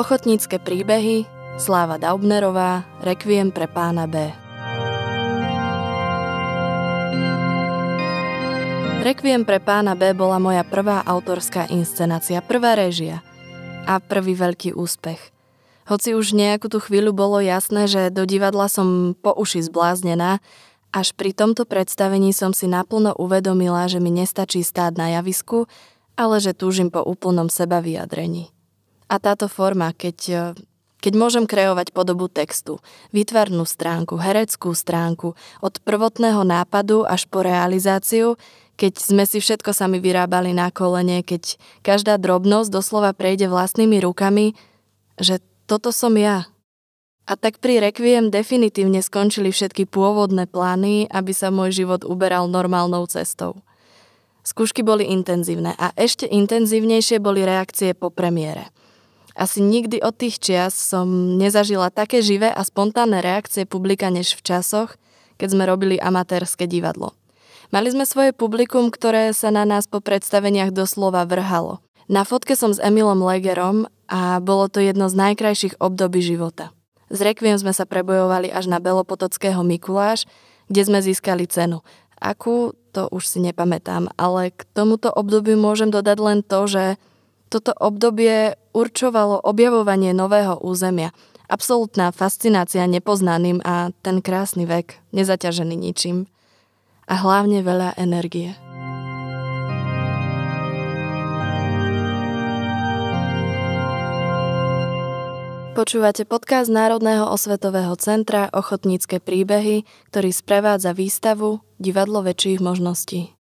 Ochotnícke príbehy Sláva Daubnerová Requiem pre pána B. Requiem pre pána B bola moja prvá autorská inscenácia, prvá režia a prvý veľký úspech. Hoci už nejakú tú chvíľu bolo jasné, že do divadla som po uši zbláznená, až pri tomto predstavení som si naplno uvedomila, že mi nestačí stáť na javisku, ale že túžim po úplnom seba vyjadrení. A táto forma, keď, e, keď môžem kreovať podobu textu, výtvarnú stránku, hereckú stránku, od prvotného nápadu až po realizáciu, keď sme si všetko sami vyrábali na kolene, keď každá drobnosť doslova prejde vlastnými rukami, že toto som ja. A tak pri Requiem definitívne skončili všetky pôvodné plány, aby sa môj život uberal normálnou cestou. Skúšky boli intenzívne a ešte intenzívnejšie boli reakcie po premiére. Asi nikdy od tých čias som nezažila také živé a spontánne reakcie publika než v časoch, keď sme robili amatérske divadlo. Mali sme svoje publikum, ktoré sa na nás po predstaveniach doslova vrhalo. Na fotke som s Emilom Legerom a bolo to jedno z najkrajších období života. Z Requiem sme sa prebojovali až na Belopotockého Mikuláš, kde sme získali cenu. Akú, to už si nepamätám, ale k tomuto obdobiu môžem dodať len to, že toto obdobie určovalo objavovanie nového územia, absolútna fascinácia nepoznaným a ten krásny vek, nezaťažený ničím. A hlavne veľa energie. Počúvate podcast Národného osvetového centra Ochotnícke príbehy, ktorý sprevádza výstavu Divadlo väčších možností.